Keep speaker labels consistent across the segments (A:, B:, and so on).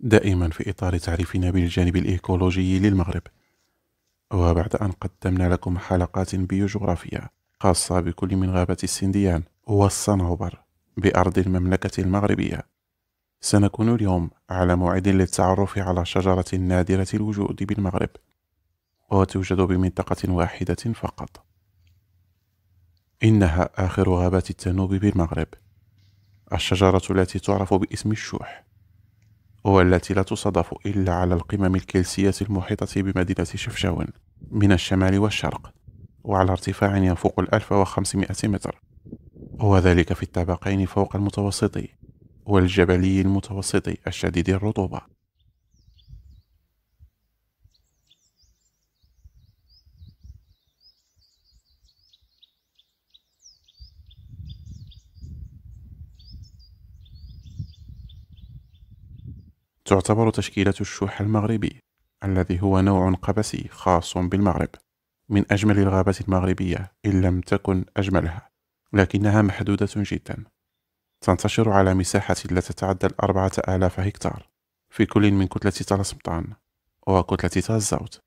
A: دائما في إطار تعريفنا بالجانب الإيكولوجي للمغرب وبعد أن قدمنا لكم حلقات بيوجغرافية خاصة بكل من غابة السنديان والصنوبر بأرض المملكة المغربية سنكون اليوم على موعد للتعرف على شجرة نادرة الوجود بالمغرب وتوجد بمنطقة واحدة فقط إنها آخر غابات التنوب بالمغرب الشجرة التي تعرف باسم الشوح والتي لا تصادف إلا على القمم الكلسية المحيطة بمدينة شفشاون من الشمال والشرق وعلى ارتفاع يفوق الألف وخمسمائة متر وذلك في الطبقين فوق المتوسطي والجبلي المتوسطي الشديد الرطوبة تعتبر تشكيلة الشح المغربي الذي هو نوع قبسي خاص بالمغرب من أجمل الغابات المغربية إن لم تكن أجملها لكنها محدودة جدا تنتشر على مساحة لا تتعدى الأربعة آلاف هكتار في كل من كتلة طلسمطان وكتلة تازاوت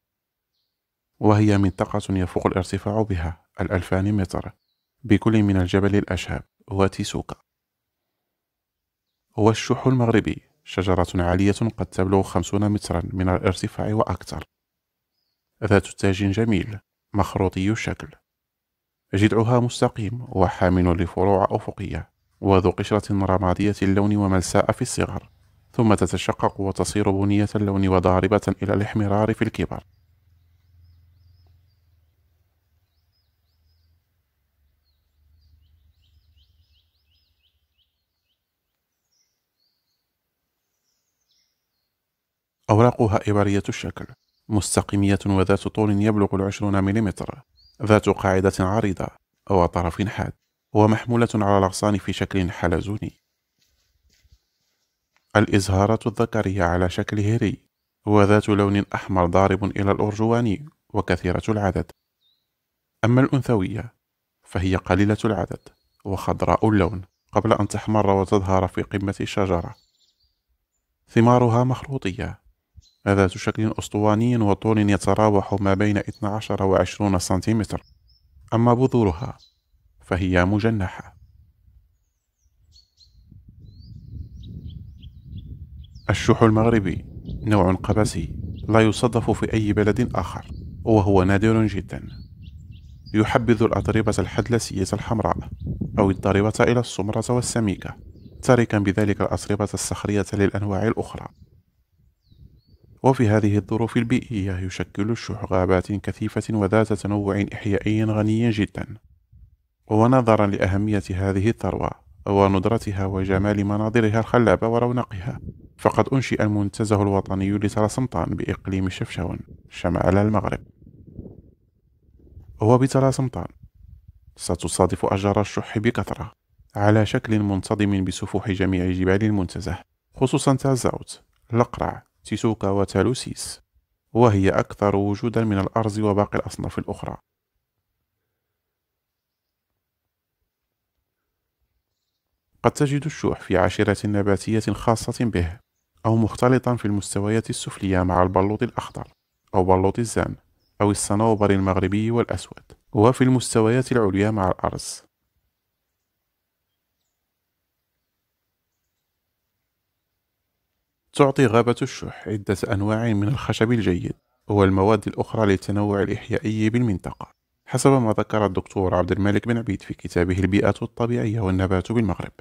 A: وهي منطقة يفوق الارتفاع بها الألفان متر بكل من الجبل الأشهب وتيسوكا هو الشح المغربي شجرة عالية قد تبلغ خمسون مترا من الارتفاع وأكثر ذات تاج جميل مخروطي الشكل جذعها مستقيم وحامل لفروع أفقية وذو قشرة رمادية اللون وملساء في الصغر ثم تتشقق وتصير بنية اللون وضاربة إلى الاحمرار في الكبر أوراقها إبرية الشكل مستقيمية وذات طول يبلغ العشرون مليمتر ذات قاعدة عريضة وطرف حاد ومحمولة على الأغصان في شكل حلزوني الإزهارة الذكرية على شكل هري وذات لون أحمر ضارب إلى الأرجواني وكثيرة العدد أما الأنثوية فهي قليلة العدد وخضراء اللون قبل أن تحمر وتظهر في قمة الشجرة ثمارها مخروطية ذات شكل أسطواني وطول يتراوح ما بين 12 و 20 سنتيمتر أما بذورها فهي مجنحة الشح المغربي نوع قبسي لا يصدف في أي بلد آخر وهو نادر جدا يحبذ الأضربة الحدلسية الحمراء أو الضربة إلى السمرة والسميكة تاركا بذلك الأضربة الصخرية للأنواع الأخرى وفي هذه الظروف البيئية يشكل الشح غابات كثيفة وذات تنوع إحيائي غني جدا ونظرا لأهمية هذه الثروة وندرتها وجمال مناظرها الخلابة ورونقها فقد أنشئ المنتزه الوطني لترسمطان بإقليم شفشون شمال المغرب وبترسمطان ستصادف أشجار الشح بكثرة على شكل منتظم بسفوح جميع جبال المنتزه خصوصا تازاوت لقرع تيسوكا وتالوسيس وهي أكثر وجودا من الأرز وباقي الأصناف الأخرى قد تجد الشوح في عشرة نباتية خاصة به أو مختلطا في المستويات السفلية مع البلوط الأخضر أو بلوط الزان أو الصنوبر المغربي والأسود وفي المستويات العليا مع الأرز تعطي غابة الشح عدة أنواع من الخشب الجيد والمواد الأخرى للتنوع الإحيائي بالمنطقة حسب ما ذكر الدكتور عبد الملك بن عبيد في كتابه البيئة الطبيعية والنبات بالمغرب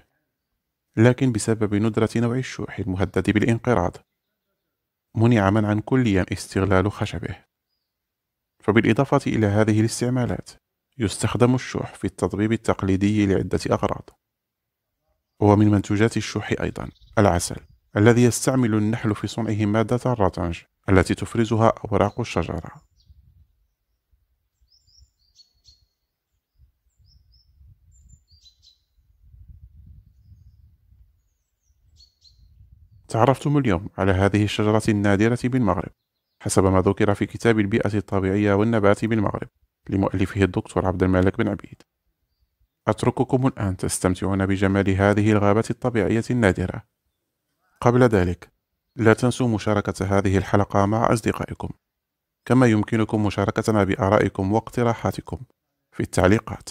A: لكن بسبب ندرة نوع الشوح المهدد بالانقراض منع منعا كليا استغلال خشبه فبالإضافة إلى هذه الاستعمالات يستخدم الشوح في التطبيب التقليدي لعدة أغراض ومن منتوجات الشوح أيضا العسل الذي يستعمل النحل في صنعه مادة الرطنج التي تفرزها أوراق الشجرة تعرفتم اليوم على هذه الشجرة النادرة بالمغرب حسب ما ذكر في كتاب البيئة الطبيعية والنبات بالمغرب لمؤلفه الدكتور عبد الملك بن عبيد أترككم الآن تستمتعون بجمال هذه الغابة الطبيعية النادرة قبل ذلك لا تنسوا مشاركة هذه الحلقة مع أصدقائكم كما يمكنكم مشاركتنا بآرائكم واقتراحاتكم في التعليقات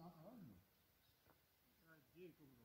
A: Não, não. não.